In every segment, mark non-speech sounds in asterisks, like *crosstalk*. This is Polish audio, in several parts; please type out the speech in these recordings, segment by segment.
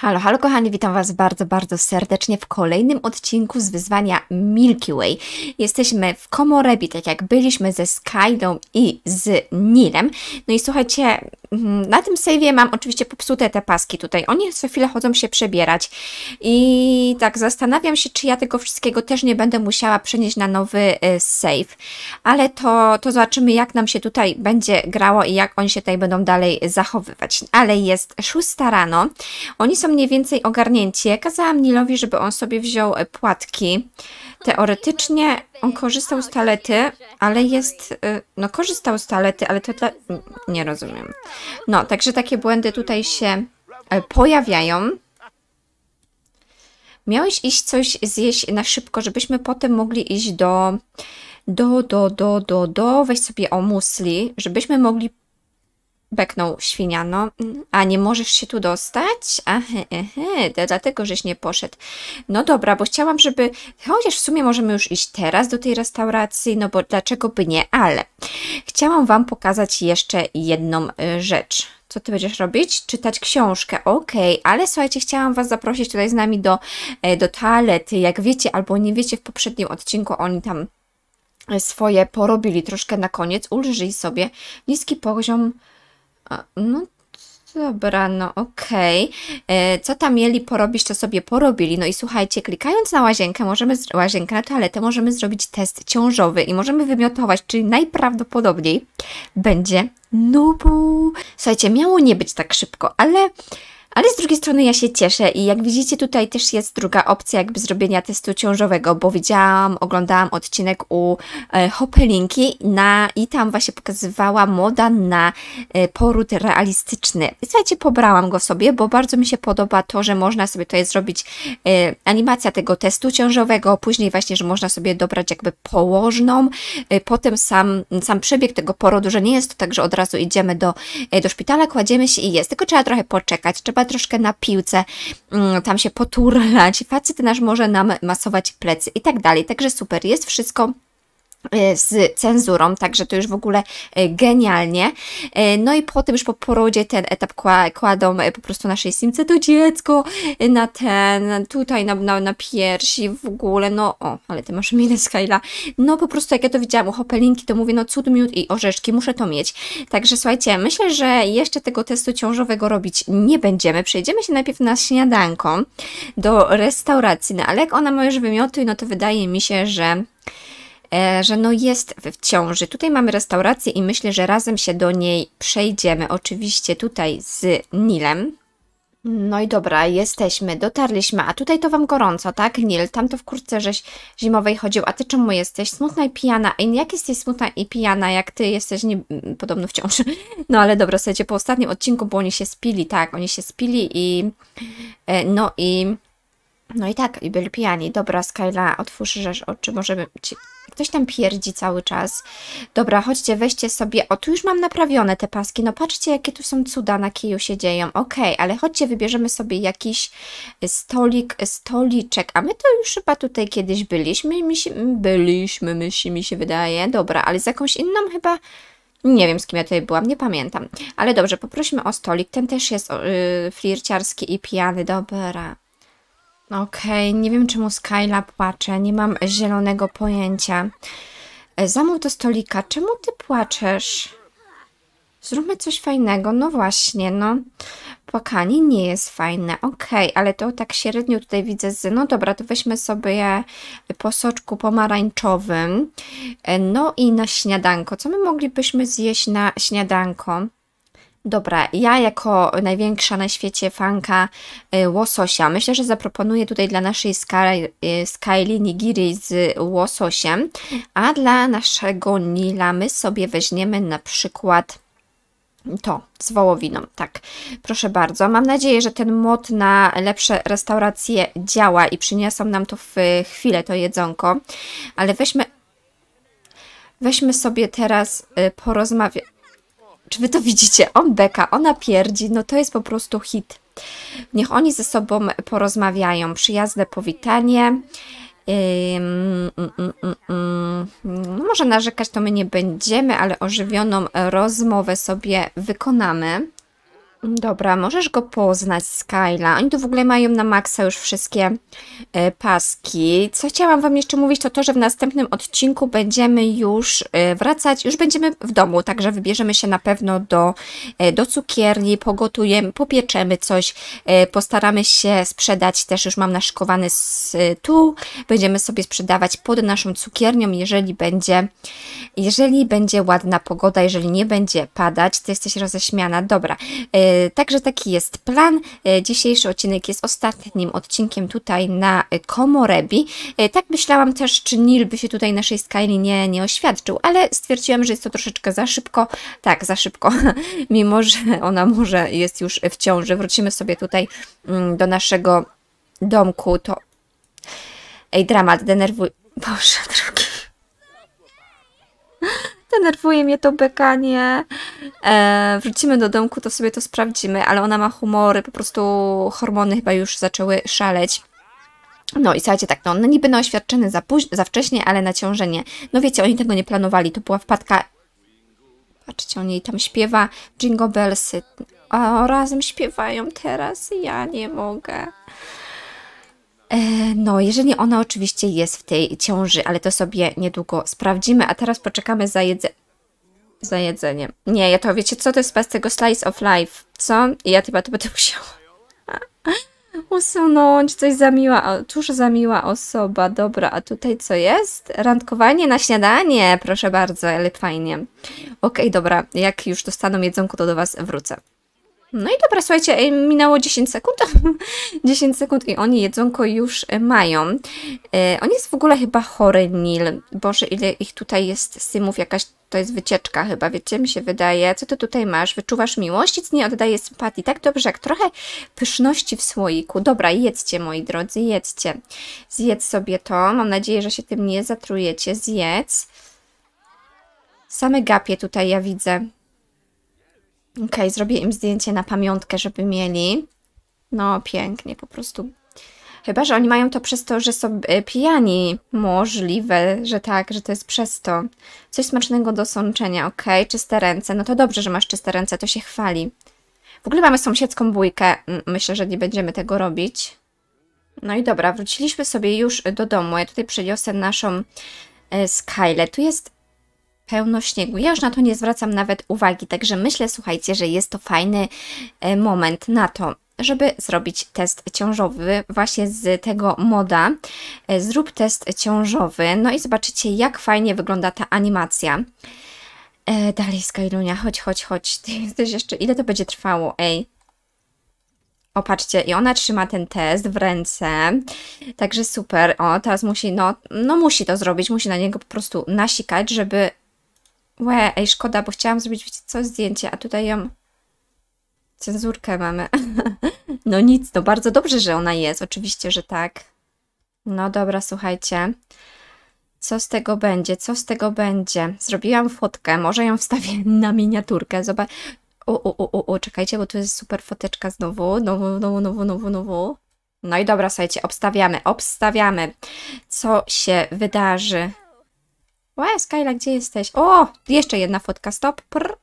Halo, halo kochani, witam Was bardzo, bardzo serdecznie w kolejnym odcinku z wyzwania Milky Way. Jesteśmy w Komorebi, tak jak byliśmy ze Skydą i z Nilem. No i słuchajcie, Mhm. na tym sejwie mam oczywiście popsute te paski tutaj. Oni co chwilę chodzą się przebierać. I tak zastanawiam się, czy ja tego wszystkiego też nie będę musiała przenieść na nowy y, save. Ale to, to zobaczymy, jak nam się tutaj będzie grało i jak oni się tutaj będą dalej zachowywać. Ale jest 6 rano. Oni są mniej więcej ogarnięci. Ja kazałam Nilowi, żeby on sobie wziął y, płatki Teoretycznie on korzystał z talety, ale jest. Y, no, korzystał z talety, ale to dla. Nie rozumiem. No, także takie błędy tutaj się y, pojawiają. Miałeś iść coś zjeść na szybko, żebyśmy potem mogli iść do. Do, do, do, do, do. Weź sobie o musli, żebyśmy mogli Beknął świniano. A nie możesz się tu dostać? Aha, ehe, dlatego żeś nie poszedł. No dobra, bo chciałam, żeby... Chociaż w sumie możemy już iść teraz do tej restauracji, no bo dlaczego by nie, ale... Chciałam Wam pokazać jeszcze jedną y, rzecz. Co ty będziesz robić? Czytać książkę. Okej, okay. ale słuchajcie, chciałam Was zaprosić tutaj z nami do, e, do toalety. Jak wiecie albo nie wiecie, w poprzednim odcinku oni tam e, swoje porobili troszkę na koniec. ulżyli sobie niski poziom no Dobra, no okej. Okay. E, co tam mieli porobić, to sobie porobili. No i słuchajcie, klikając na łazienkę, możemy łazienkę na toaletę, możemy zrobić test ciążowy i możemy wymiotować, czyli najprawdopodobniej będzie nubu. Słuchajcie, miało nie być tak szybko, ale ale z drugiej strony ja się cieszę i jak widzicie tutaj też jest druga opcja jakby zrobienia testu ciążowego, bo widziałam, oglądałam odcinek u e, Hopelinki na, i tam właśnie pokazywała moda na e, poród realistyczny. słuchajcie, pobrałam go sobie, bo bardzo mi się podoba to, że można sobie tutaj zrobić e, animacja tego testu ciążowego, później właśnie, że można sobie dobrać jakby położną, e, potem sam, sam przebieg tego porodu, że nie jest to tak, że od razu idziemy do, e, do szpitala, kładziemy się i jest, tylko trzeba trochę poczekać, trzeba trzeba troszkę na piłce mm, tam się poturlać, facet nasz może nam masować plecy i tak dalej. Także super, jest wszystko E, z cenzurą, także to już w ogóle e, genialnie. E, no i potem już po porodzie ten etap kładą po prostu naszej simce to dziecko na ten, tutaj na, na, na piersi w ogóle, no o, ale ty masz minę Skyla. No po prostu jak ja to widziałam u Hopelinki, to mówię, no cud miód i orzeszki, muszę to mieć. Także słuchajcie, myślę, że jeszcze tego testu ciążowego robić nie będziemy. Przejdziemy się najpierw na śniadanko do restauracji, no ale jak ona ma już wymioty, no to wydaje mi się, że E, że no jest w ciąży. Tutaj mamy restaurację i myślę, że razem się do niej przejdziemy. Oczywiście tutaj z Nilem. No i dobra, jesteśmy, dotarliśmy, a tutaj to wam gorąco, tak? Nil, tam to w kurtce żeś zimowej chodził, a ty czemu jesteś? Smutna i pijana. Ej, no jak jesteś smutna i pijana, jak ty jesteś nie... Mm, podobno w ciąży? *laughs* No ale dobra, słuchajcie, po ostatnim odcinku, bo oni się spili, tak, oni się spili i e, no i no i tak, i byli pijani. Dobra, Skyla, otwórz rzecz oczy, możemy ci Ktoś tam pierdzi cały czas. Dobra, chodźcie, weźcie sobie. O, tu już mam naprawione te paski. No patrzcie, jakie tu są cuda na kiju się dzieją. Okej, okay, ale chodźcie, wybierzemy sobie jakiś e, stolik, e, stoliczek. A my to już chyba tutaj kiedyś byliśmy. Mi się, byliśmy, my mi się wydaje. Dobra, ale z jakąś inną chyba... Nie wiem, z kim ja tutaj byłam, nie pamiętam. Ale dobrze, poprosimy o stolik. Ten też jest yy, flirciarski i pijany. Dobra. Okej, okay, nie wiem czemu Skyla płacze, nie mam zielonego pojęcia. E, zamów do stolika, czemu ty płaczesz? Zróbmy coś fajnego, no właśnie, no. Płakanie nie jest fajne, okej, okay, ale to tak średnio tutaj widzę z... No dobra, to weźmy sobie po soczku pomarańczowym. E, no i na śniadanko, co my moglibyśmy zjeść na śniadanko? Dobra, ja jako największa na świecie fanka y, łososia, myślę, że zaproponuję tutaj dla naszej Sky, y, Skyli nigiri z łososiem, a dla naszego Nila my sobie weźmiemy na przykład to z wołowiną, tak. Proszę bardzo, mam nadzieję, że ten mod na lepsze restauracje działa i przyniosą nam to w chwilę to jedzonko, ale weźmy, weźmy sobie teraz y, porozmawiać. Czy wy to widzicie? On beka, ona pierdzi, no to jest po prostu hit. Niech oni ze sobą porozmawiają. Przyjazne powitanie. Mm, mm, mm, no może narzekać to my nie będziemy, ale ożywioną rozmowę sobie wykonamy. Dobra, możesz go poznać, Skyla. Oni tu w ogóle mają na maksa już wszystkie e, paski. Co chciałam Wam jeszcze mówić, to to, że w następnym odcinku będziemy już e, wracać, już będziemy w domu, także wybierzemy się na pewno do, e, do cukierni, pogotujemy, popieczemy coś, postaramy się sprzedać, też już mam naszykowany tu, będziemy sobie sprzedawać pod naszą cukiernią, jeżeli będzie, jeżeli będzie ładna pogoda, jeżeli nie będzie padać. Ty jesteś roześmiana, dobra. E, także taki jest plan. E, dzisiejszy odcinek jest ostatnim odcinkiem tutaj na e, Komorebi. Tak myślałam też, czy Nil by się tutaj naszej Skyli nie, nie oświadczył, ale stwierdziłam, że jest to troszeczkę za szybko. Tak, za szybko, *laughs* mimo że ona może jest już w ciąży. Wrócimy sobie tutaj mm, do naszego domku. To... Ej, dramat, denerwuj... Boże, drugi denerwuje mnie to bekanie. E, wrócimy do domku, to sobie to sprawdzimy, ale ona ma humory, po prostu hormony chyba już zaczęły szaleć. No i słuchajcie, tak, no, no niby na oświadczenie za, za wcześnie, ale na ciążenie. No wiecie, oni tego nie planowali, to była wpadka... Patrzcie, on jej tam śpiewa Jingle Bellsy. O, razem śpiewają teraz, ja nie mogę. E, no, jeżeli ona oczywiście jest w tej ciąży, ale to sobie niedługo sprawdzimy, a teraz poczekamy za, jedze za jedzeniem. Nie, ja to wiecie co, to jest z tego slice of life, co? Ja chyba to będę *laughs* musiała usunąć, coś za miła, tuż za miła osoba, dobra, a tutaj co jest? Randkowanie na śniadanie, proszę bardzo, ale fajnie. Okej, okay, dobra, jak już dostaną jedzonko, to do Was wrócę. No i dobra, słuchajcie, y, minęło 10 sekund. 10 *laughs* sekund i oni jedzonko już y, mają. Y, on jest w ogóle chyba chory Nil. Boże, ile ich tutaj jest symów, jakaś to jest wycieczka chyba, wiecie, mi się wydaje. Co ty tutaj masz? Wyczuwasz miłość? Nic nie oddaje sympatii. Tak dobrze, jak trochę pyszności w słoiku. Dobra, jedzcie, moi drodzy, jedzcie. Zjedz sobie to. Mam nadzieję, że się tym nie zatrujecie. Zjedz. Same gapie tutaj ja widzę. Okej, okay, zrobię im zdjęcie na pamiątkę, żeby mieli. No, pięknie, po prostu. Chyba, że oni mają to przez to, że są e, pijani. Możliwe, że tak, że to jest przez to. Coś smacznego do sączenia, ok? Czyste ręce. No to dobrze, że masz czyste ręce, to się chwali. W ogóle mamy sąsiedzką bójkę. Myślę, że nie będziemy tego robić. No i dobra, wróciliśmy sobie już do domu. Ja tutaj przeniosę naszą e, Skylę. Tu jest pełno śniegu. Ja już na to nie zwracam nawet uwagi, także myślę, słuchajcie, że jest to fajny e, moment na to, żeby zrobić test ciążowy właśnie z tego moda. E, zrób test ciążowy, no i zobaczycie, jak fajnie wygląda ta animacja. E, dalej, Skylunia, chodź, chodź, chodź. Ty jesteś jeszcze... Ile to będzie trwało? Ej, Opatrzcie, i ona trzyma ten test w ręce, także super. O, teraz musi, no, no musi to zrobić, musi na niego po prostu nasikać, żeby Łe, ej, szkoda, bo chciałam zrobić, wiecie co, zdjęcie, a tutaj ją... Cenzurkę mamy. *laughs* no nic, no bardzo dobrze, że ona jest, oczywiście, że tak. No dobra, słuchajcie. Co z tego będzie? Co z tego będzie? Zrobiłam fotkę, może ją wstawię *laughs* na miniaturkę. Zobacz. O, o, o, o, czekajcie, bo tu jest super foteczka znowu. Nowo, nowo, nowo, nowo, nowo. No i dobra, słuchajcie, obstawiamy, obstawiamy, co się wydarzy. Ła, Skyla, gdzie jesteś? O, jeszcze jedna fotka, stop. Prr.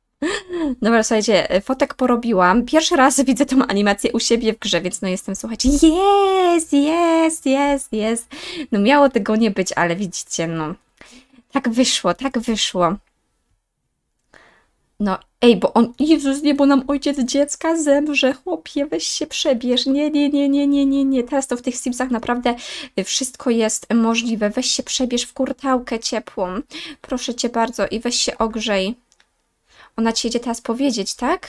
*laughs* Dobra, słuchajcie, e, fotek porobiłam. Pierwszy raz widzę tą animację u siebie w grze, więc no jestem, słuchajcie, jest, jest, jest, jest. No miało tego nie być, ale widzicie, no. Tak wyszło, tak wyszło. No, ej, bo on, Jezus, nie, bo nam ojciec dziecka zemrze, chłopie, weź się przebierz, nie, nie, nie, nie, nie, nie, nie, teraz to w tych Simsach naprawdę y, wszystko jest możliwe, weź się przebierz w kurtałkę ciepłą, proszę cię bardzo i weź się ogrzej. Ona ci idzie teraz powiedzieć, tak?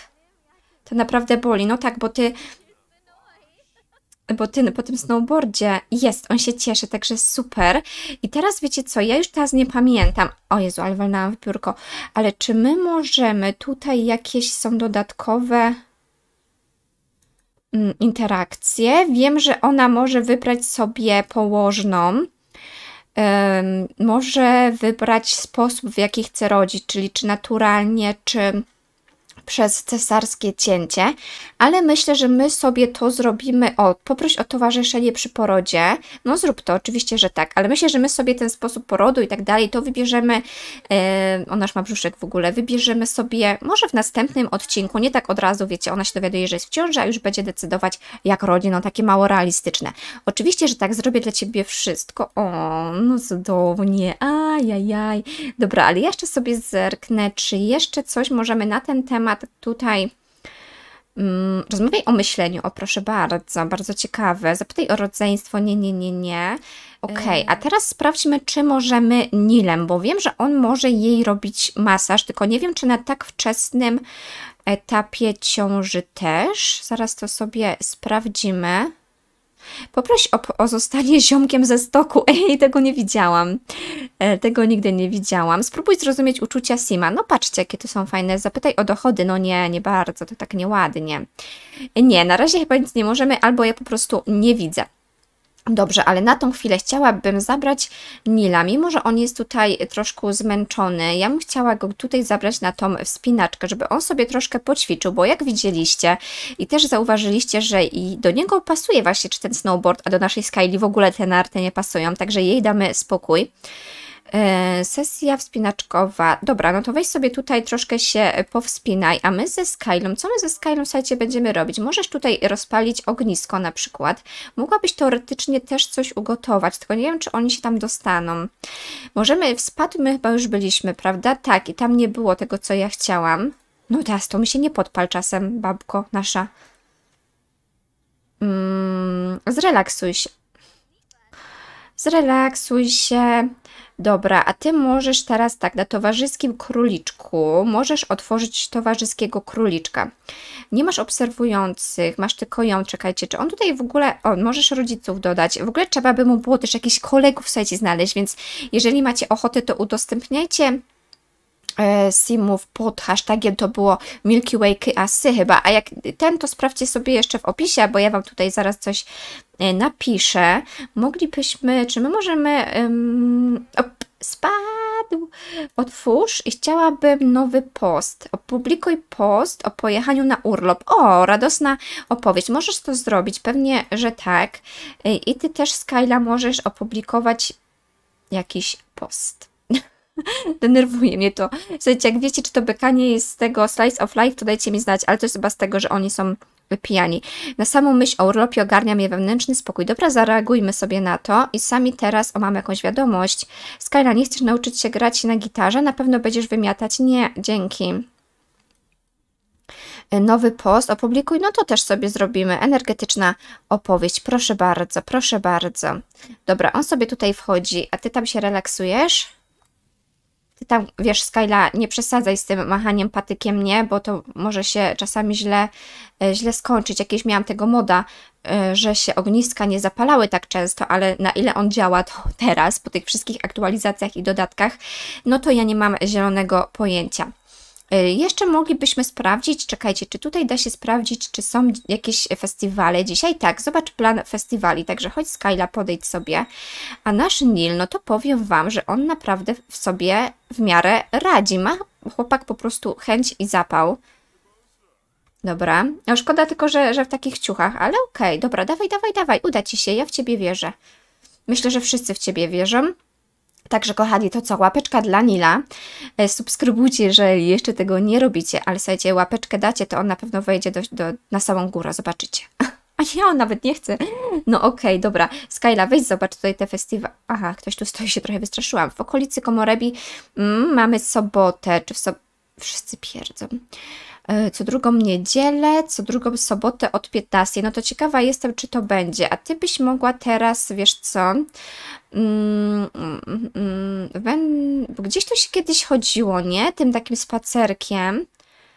To naprawdę boli, no tak, bo ty bo ty po tym snowboardzie jest, on się cieszy, także super. I teraz wiecie co, ja już teraz nie pamiętam, o Jezu, ale walnęłam w biurko, ale czy my możemy, tutaj jakieś są dodatkowe mm, interakcje. Wiem, że ona może wybrać sobie położną, może wybrać sposób, w jaki chce rodzić, czyli czy naturalnie, czy przez cesarskie cięcie, ale myślę, że my sobie to zrobimy. O, poproś o towarzyszenie przy porodzie. No, zrób to, oczywiście, że tak, ale myślę, że my sobie ten sposób porodu i tak dalej to wybierzemy. Yy, o nasz ma brzuszek w ogóle, wybierzemy sobie może w następnym odcinku, nie tak od razu, wiecie, ona się dowiaduje, że jest w ciąży, a już będzie decydować, jak rodzi, no takie mało realistyczne. Oczywiście, że tak, zrobię dla ciebie wszystko. O, no cudownie, ajajaj. Dobra, ale jeszcze sobie zerknę, czy jeszcze coś możemy na ten temat temat tutaj mm, rozmawiaj o myśleniu, o proszę bardzo, bardzo ciekawe. Zapytaj o rodzeństwo, nie, nie, nie, nie. Okej, okay, a teraz sprawdźmy, czy możemy Nilem, bo wiem, że on może jej robić masaż, tylko nie wiem, czy na tak wczesnym etapie ciąży też. Zaraz to sobie sprawdzimy. Poproś o, o zostanie ziomkiem ze stoku. *laughs* Ej, tego nie widziałam. E, tego nigdy nie widziałam. Spróbuj zrozumieć uczucia Sima. No patrzcie, jakie to są fajne. Zapytaj o dochody. No nie, nie bardzo, to tak nieładnie. E, nie, na razie chyba nic nie możemy, albo ja po prostu nie widzę. Dobrze, ale na tą chwilę chciałabym zabrać Nila, mimo że on jest tutaj troszkę zmęczony. Ja bym chciała go tutaj zabrać na tą wspinaczkę, żeby on sobie troszkę poćwiczył, bo jak widzieliście i też zauważyliście, że i do niego pasuje właśnie czy ten snowboard, a do naszej Skyli w ogóle te narty nie pasują, także jej damy spokój. E, sesja wspinaczkowa. Dobra, no to weź sobie tutaj troszkę się powspinaj, a my ze Skylą, co my ze Skylą, słuchajcie, będziemy robić? Możesz tutaj rozpalić ognisko na przykład. Mogłabyś teoretycznie też coś ugotować, tylko nie wiem, czy oni się tam dostaną. Możemy, w spadł my chyba już byliśmy, prawda? Tak, i tam nie było tego, co ja chciałam. No teraz to mi się nie podpal czasem, babko nasza. Mm, zrelaksuj się zrelaksuj się. Dobra, a ty możesz teraz tak, na towarzyskim króliczku możesz otworzyć towarzyskiego króliczka. Nie masz obserwujących, masz tylko ją, czekajcie, czy on tutaj w ogóle, o, możesz rodziców dodać. W ogóle trzeba by mu było też jakichś kolegów, w słuchajcie, znaleźć, więc jeżeli macie ochotę, to udostępniajcie E, simów pod hashtagiem to było Milky Way Kyasy chyba, a jak ten to sprawdźcie sobie jeszcze w opisie, bo ja Wam tutaj zaraz coś e, napiszę. Moglibyśmy, czy my możemy... Um, op, spadł! Otwórz i chciałabym nowy post. Opublikuj post o pojechaniu na urlop. O, radosna opowieść. Możesz to zrobić, pewnie, że tak. E, I Ty też, Skyla, możesz opublikować jakiś post. *laughs* Denerwuje mnie to. Słuchajcie, jak wiecie, czy to bekanie jest z tego Slice of Life, to dajcie mi znać, ale to jest chyba z tego, że oni są pijani. Na samą myśl o urlopie ogarnia mnie wewnętrzny spokój. Dobra, zareagujmy sobie na to i sami teraz o mam jakąś wiadomość. Skyla, nie chcesz nauczyć się grać na gitarze? Na pewno będziesz wymiatać. Nie, dzięki e, nowy post opublikuj, no to też sobie zrobimy energetyczna opowieść. Proszę bardzo, proszę bardzo. Dobra, on sobie tutaj wchodzi, a ty tam się relaksujesz? tam, wiesz, Skyla, nie przesadzaj z tym machaniem patykiem, nie, bo to może się czasami źle, e, źle skończyć. Jakieś miałam tego moda, e, że się ogniska nie zapalały tak często, ale na ile on działa to *laughs* teraz, po tych wszystkich aktualizacjach i dodatkach, no to ja nie mam zielonego pojęcia. E, jeszcze moglibyśmy sprawdzić, czekajcie, czy tutaj da się sprawdzić, czy są jakieś festiwale dzisiaj. Tak, zobacz plan festiwali, także chodź Skyla, podejdź sobie. A nasz Nil, no to powiem Wam, że on naprawdę w sobie w miarę radzi. Ma chłopak po prostu chęć i zapał. Dobra, no szkoda tylko, że, że w takich ciuchach, ale okej, okay. dobra, dawaj, dawaj, dawaj, uda Ci się, ja w Ciebie wierzę. Myślę, że wszyscy w Ciebie wierzą. Także kochani, to co, łapeczka dla Nila. E, subskrybujcie, jeżeli jeszcze tego nie robicie, ale słuchajcie, łapeczkę dacie, to on na pewno wejdzie do, do na samą górę, zobaczycie. *laughs* A ja on nawet nie chcę. No okej, okay, dobra. Skyla, weź zobacz tutaj te festiwale. Aha, ktoś tu stoi, się trochę wystraszyłam. W okolicy Komorebi mm, mamy sobotę, czy w sobotę... Wszyscy pierdzą. E, co drugą niedzielę, co drugą sobotę od 15. No to ciekawa jestem, czy to będzie. A ty byś mogła teraz, wiesz co? Mm, mm, mm, gdzieś tu się kiedyś chodziło, nie? Tym takim spacerkiem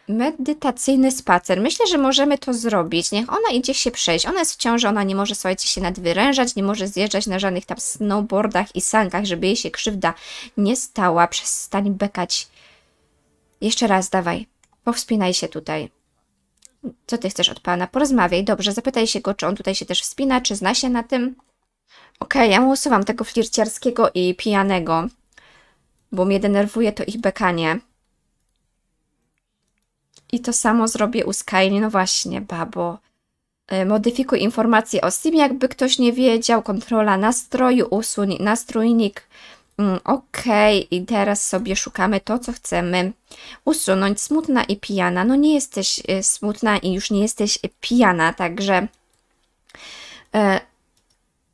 medytacyjny spacer. Myślę, że możemy to zrobić. Niech ona idzie się przejść. Ona jest w ciąży, ona nie może, słuchajcie, się nadwyrężać, nie może zjeżdżać na żadnych tam snowboardach i sankach, żeby jej się krzywda nie stała. Przestań bekać. Jeszcze raz, dawaj. Powspinaj się tutaj. Co ty chcesz od pana? Porozmawiaj, dobrze, zapytaj się go, czy on tutaj się też wspina, czy zna się na tym. Okej, okay, ja mu usuwam tego flirciarskiego i pijanego, bo mnie denerwuje to ich bekanie. I to samo zrobię u Skyline, no właśnie, babo. E, modyfikuj informacje o SIM, jakby ktoś nie wiedział, kontrola nastroju, usuń nastrójnik, Mm, OK, i teraz sobie szukamy to, co chcemy usunąć. Smutna i pijana. No nie jesteś y, smutna i już nie jesteś pijana, także. E,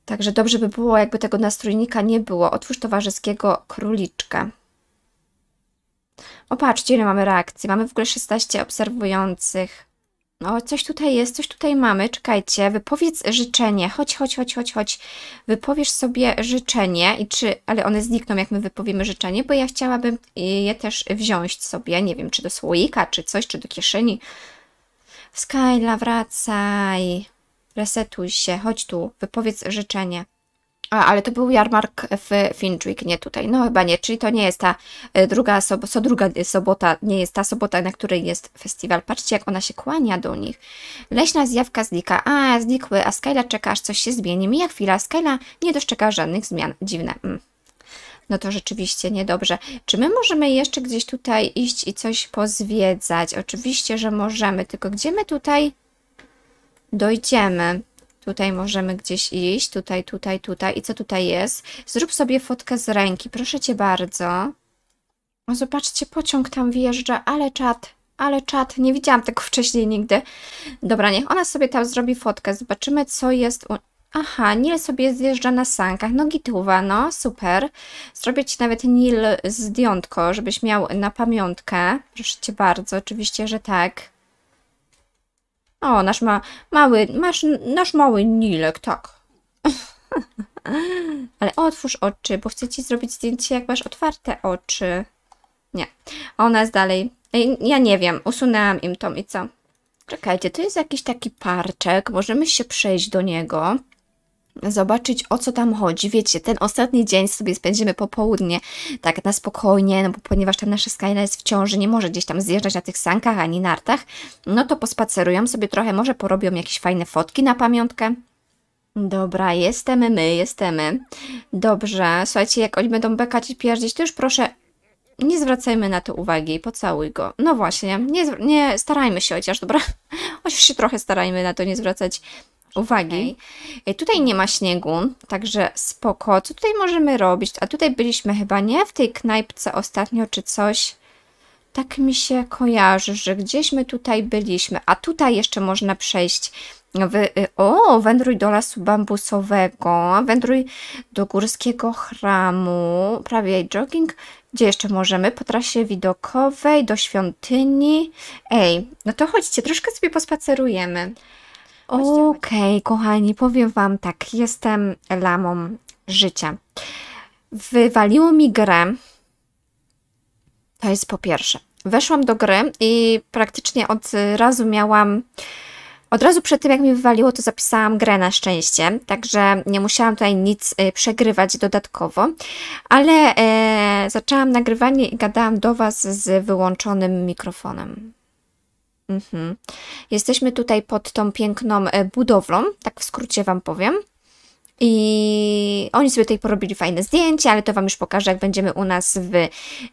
także dobrze by było, jakby tego nastrojnika nie było. Otwórz towarzyskiego króliczka. Opatrzcie, ile mamy reakcji. Mamy w ogóle 16 obserwujących. O, no, coś tutaj jest, coś tutaj mamy. Czekajcie, wypowiedz życzenie. Chodź, chodź, chodź, chodź, chodź. Wypowiesz sobie życzenie i czy, ale one znikną, jak my wypowiemy życzenie, bo ja chciałabym y, je też wziąć sobie. Nie wiem, czy do słoika, czy coś, czy do kieszeni. Skyla, wracaj. Resetuj się, chodź tu, wypowiedz życzenie. A, ale to był jarmark w Finchwick, nie tutaj. No chyba nie, czyli to nie jest ta e, druga, sobo, so druga sobota, nie jest ta sobota, na której jest festiwal. Patrzcie, jak ona się kłania do nich. Leśna zjawka znika. A, znikły, a Skyla czeka, aż coś się zmieni. Mija chwila, Skyla nie doszczeka żadnych zmian. Dziwne. Mm. No to rzeczywiście niedobrze. Czy my możemy jeszcze gdzieś tutaj iść i coś pozwiedzać? Oczywiście, że możemy, tylko gdzie my tutaj dojdziemy? Tutaj możemy gdzieś iść, tutaj, tutaj, tutaj. I co tutaj jest? Zrób sobie fotkę z ręki, proszę Cię bardzo. O, zobaczcie, pociąg tam wjeżdża, ale czat, ale czat, nie widziałam tego *laughs* wcześniej nigdy. Dobra, niech ona sobie tam zrobi fotkę, zobaczymy co jest u... Aha, Nil sobie zjeżdża na sankach, no gituwa, no super. Zrobię Ci nawet Nil zdjątko, żebyś miał na pamiątkę. Proszę Cię bardzo, oczywiście, że tak. O, nasz ma mały, masz, nasz mały Nilek, tak. *laughs* Ale otwórz oczy, bo chcę ci zrobić zdjęcie, jak masz otwarte oczy. Nie. Ona jest dalej. Ja nie wiem, usunęłam im to i co? Czekajcie, to jest jakiś taki parczek, możemy się przejść do niego zobaczyć o co tam chodzi. Wiecie, ten ostatni dzień sobie spędzimy popołudnie, tak na spokojnie, no bo ponieważ tam nasza Skyla jest w ciąży, nie może gdzieś tam zjeżdżać na tych sankach ani nartach, no to pospacerują sobie trochę, może porobią jakieś fajne fotki na pamiątkę. Dobra, jesteśmy my, jesteśmy. Dobrze, słuchajcie, jak oni będą bekać i pierdzić, to już proszę nie zwracajmy na to uwagi, pocałuj go. No właśnie, nie, nie starajmy się chociaż, dobra? *laughs* Chociaż się trochę starajmy na to nie zwracać uwagi. Okay. E, tutaj nie ma śniegu, także spoko. Co tutaj możemy robić? A tutaj byliśmy chyba, nie? W tej knajpce ostatnio czy coś. Tak mi się kojarzy, że gdzieś my tutaj byliśmy. A tutaj jeszcze można przejść y, o, wędruj do lasu bambusowego, wędruj do górskiego chramu, prawie jogging. Gdzie jeszcze możemy? Po trasie widokowej, do świątyni. Ej, no to chodźcie, troszkę sobie pospacerujemy. Okej, okay, kochani, powiem Wam tak, jestem lamą życia. Wywaliło mi grę. To jest po pierwsze. Weszłam do gry i praktycznie od razu miałam. Od razu przed tym, jak mi wywaliło, to zapisałam grę na szczęście, także nie musiałam tutaj nic y, przegrywać dodatkowo, ale e, zaczęłam nagrywanie i gadałam do Was z wyłączonym mikrofonem. Mhm. Jesteśmy tutaj pod tą piękną e, budowlą, tak w skrócie Wam powiem. I oni sobie tutaj porobili fajne zdjęcia, ale to Wam już pokażę, jak będziemy u nas w,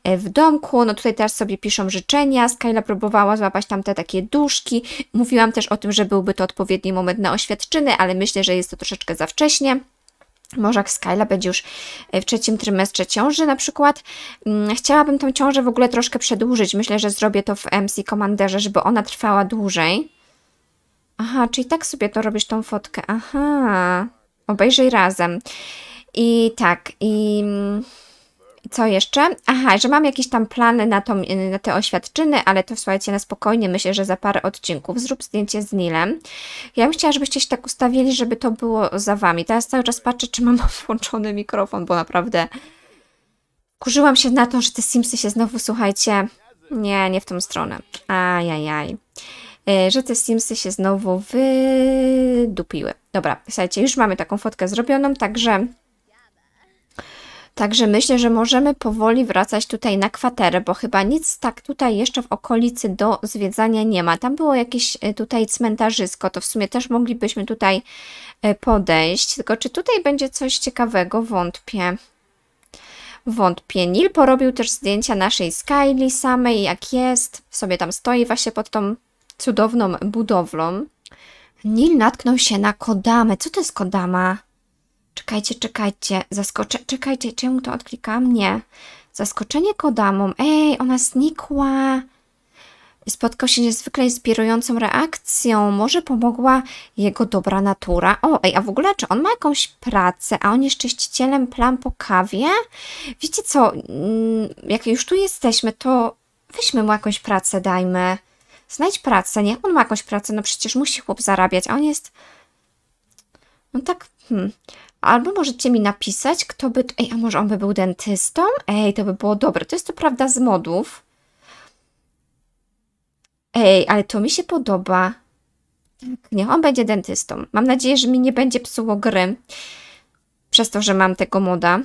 e, w domku. No tutaj też sobie piszą życzenia. Skyla próbowała złapać tam te takie duszki. Mówiłam też o tym, że byłby to odpowiedni moment na oświadczyny, ale myślę, że jest to troszeczkę za wcześnie jak Skyla będzie już e, w trzecim trymestrze ciąży na przykład. Mm, chciałabym tą ciążę w ogóle troszkę przedłużyć. Myślę, że zrobię to w MC Commanderze, żeby ona trwała dłużej. Aha, czyli tak sobie to robisz tą fotkę. Aha, obejrzyj razem. I tak, i mm, co jeszcze? Aha, że mam jakieś tam plany na, tą, na te oświadczyny, ale to słuchajcie na spokojnie, myślę, że za parę odcinków zrób zdjęcie z Nilem. Ja bym chciała, żebyście się tak ustawili, żeby to było za Wami. Teraz cały czas patrzę, czy mam *laughs* włączony mikrofon, bo naprawdę kurzyłam się na to, że te Simsy się znowu, słuchajcie, nie, nie w tą stronę. Ajajaj. Y, że te Simsy się znowu wydupiły. Dobra, słuchajcie, już mamy taką fotkę zrobioną, także Także myślę, że możemy powoli wracać tutaj na kwaterę, bo chyba nic tak tutaj jeszcze w okolicy do zwiedzania nie ma. Tam było jakieś e, tutaj cmentarzysko, to w sumie też moglibyśmy tutaj e, podejść. Tylko czy tutaj będzie coś ciekawego? Wątpię. Wątpię. Nil porobił też zdjęcia naszej Skyli samej, jak jest. Sobie tam stoi właśnie pod tą cudowną budowlą. Nil natknął się na Kodamę. Co to jest Kodama? Czekajcie, czekajcie, zaskoczę, czekajcie, czemu to odklikam? Nie. Zaskoczenie kodamą. Ej, ona znikła. Spotkał się niezwykle inspirującą reakcją. Może pomogła jego dobra natura. O, ej, a w ogóle czy on ma jakąś pracę, a on jest czyścicielem plam po kawie? Wiecie co, mm, jak już tu jesteśmy, to weźmy mu jakąś pracę, dajmy. Znajdź pracę, niech on ma jakąś pracę, no przecież musi chłop zarabiać, a on jest... No tak, hmm. Albo możecie mi napisać, kto by. Ej, a może on by był dentystą? Ej, to by było dobre. To jest to prawda z modów. Ej, ale to mi się podoba. Tak, nie, on będzie dentystą. Mam nadzieję, że mi nie będzie psuło gry. Przez to, że mam tego moda.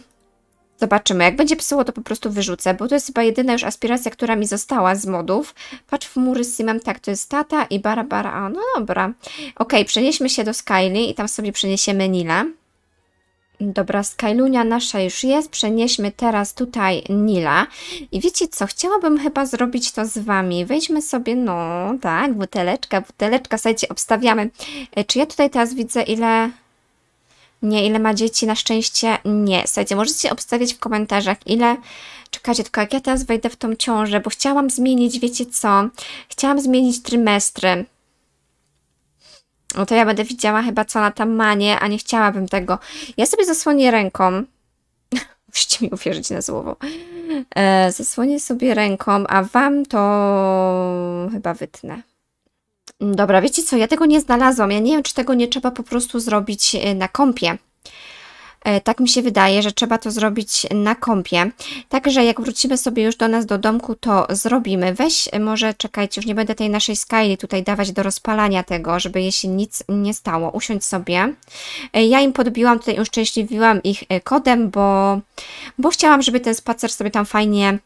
Zobaczymy. Jak będzie psuło, to po prostu wyrzucę, bo to jest chyba jedyna już aspiracja, która mi została z modów. Patrz w mury mam tak, to jest tata i Barbara. A, no dobra. Ok, przenieśmy się do Skyly i tam sobie przeniesiemy Nila. Dobra, Skylunia nasza już jest. Przenieśmy teraz tutaj Nila. I wiecie co, chciałabym chyba zrobić to z Wami. Weźmy sobie, no tak, buteleczka, buteleczka. Słuchajcie, obstawiamy. E, czy ja tutaj teraz widzę ile... Nie, ile ma dzieci? Na szczęście nie. Słuchajcie, możecie obstawiać w komentarzach, ile... Czekajcie, tylko jak ja teraz wejdę w tą ciążę, bo chciałam zmienić, wiecie co? Chciałam zmienić trymestry no to ja będę widziała chyba co na tam a nie chciałabym tego. Ja sobie zasłonię ręką. *laughs* Musicie mi uwierzyć na słowo. E, zasłonię sobie ręką, a wam to chyba wytnę. Dobra, wiecie co, ja tego nie znalazłam. Ja nie wiem, czy tego nie trzeba po prostu zrobić e, na kąpie. E, tak mi się wydaje, że trzeba to zrobić na kąpie. Także jak wrócimy sobie już do nas do domku, to zrobimy. Weź, e, może czekajcie, już nie będę tej naszej Skyli tutaj dawać do rozpalania tego, żeby jej się nic nie stało. Usiądź sobie. E, ja im podbiłam, tutaj uszczęśliwiłam ich kodem, bo, bo chciałam, żeby ten spacer sobie tam fajnie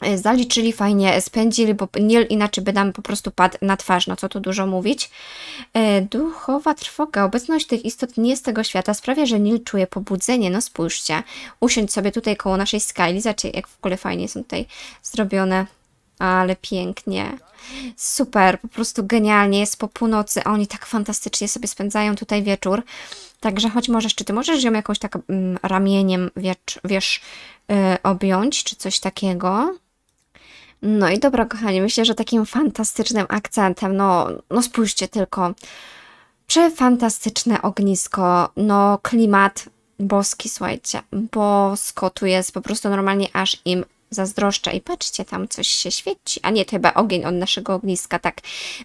E, zaliczyli fajnie, spędzili, bo nie, inaczej by nam po prostu padł na twarz, no co tu dużo mówić. E, duchowa trwoga, obecność tych istot nie z tego świata sprawia, że Nil czuje pobudzenie, no spójrzcie. Usiądź sobie tutaj koło naszej Skyli, zobaczcie jak w ogóle fajnie są tutaj zrobione, ale pięknie. Super, po prostu genialnie, jest po północy, a oni tak fantastycznie sobie spędzają tutaj wieczór. Także choć możesz, czy ty możesz ją jakąś tak mm, ramieniem, wiecz, wiesz, yy, objąć, czy coś takiego? No i dobra, kochani, myślę, że takim fantastycznym akcentem, no, no spójrzcie tylko, przefantastyczne ognisko, no klimat boski, słuchajcie, bosko tu jest po prostu normalnie aż im zazdroszcza i patrzcie, tam coś się świeci. A nie, to chyba ogień od naszego ogniska, tak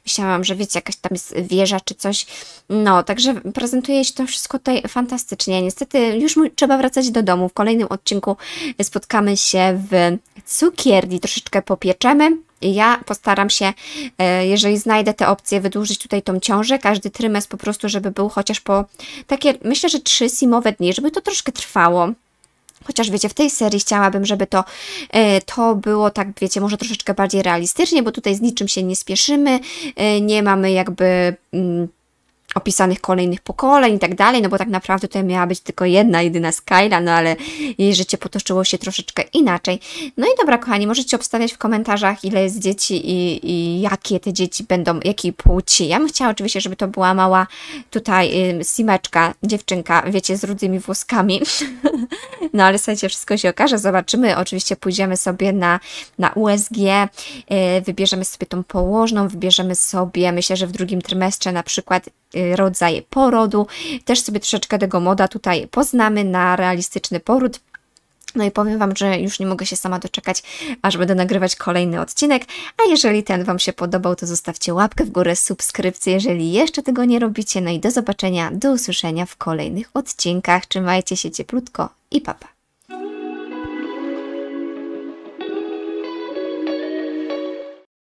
myślałam, że wiecie, jakaś tam jest wieża czy coś. No, także prezentuje się to wszystko tutaj fantastycznie. Niestety już mu, trzeba wracać do domu. W kolejnym odcinku spotkamy się w cukierni, troszeczkę popieczemy. Ja postaram się, e, jeżeli znajdę te opcje, wydłużyć tutaj tą ciążę, każdy trymestr po prostu, żeby był chociaż po takie, myślę, że trzy simowe dni, żeby to troszkę trwało. Chociaż wiecie, w tej serii chciałabym, żeby to, e, to było tak, wiecie, może troszeczkę bardziej realistycznie, bo tutaj z niczym się nie spieszymy, e, nie mamy jakby mm, opisanych kolejnych pokoleń i tak dalej, no bo tak naprawdę tutaj miała być tylko jedna, jedyna Skyla, no ale jej życie potoczyło się troszeczkę inaczej. No i dobra, kochani, możecie obstawiać w komentarzach, ile jest dzieci i, i jakie te dzieci będą, jakiej płci. Ja bym chciała oczywiście, żeby to była mała tutaj y, simeczka, dziewczynka, wiecie, z rudymi włoskami. *laughs* no ale słuchajcie, wszystko się okaże, zobaczymy. Oczywiście pójdziemy sobie na, na USG, y, wybierzemy sobie tą położną, wybierzemy sobie, myślę, że w drugim trymestrze na przykład Y, rodzaje porodu. Też sobie troszeczkę tego moda tutaj poznamy na realistyczny poród. No i powiem Wam, że już nie mogę się sama doczekać, aż będę nagrywać kolejny odcinek. A jeżeli ten Wam się podobał, to zostawcie łapkę w górę, subskrypcję, jeżeli jeszcze tego nie robicie. No i do zobaczenia, do usłyszenia w kolejnych odcinkach. Trzymajcie się cieplutko i papa. Pa.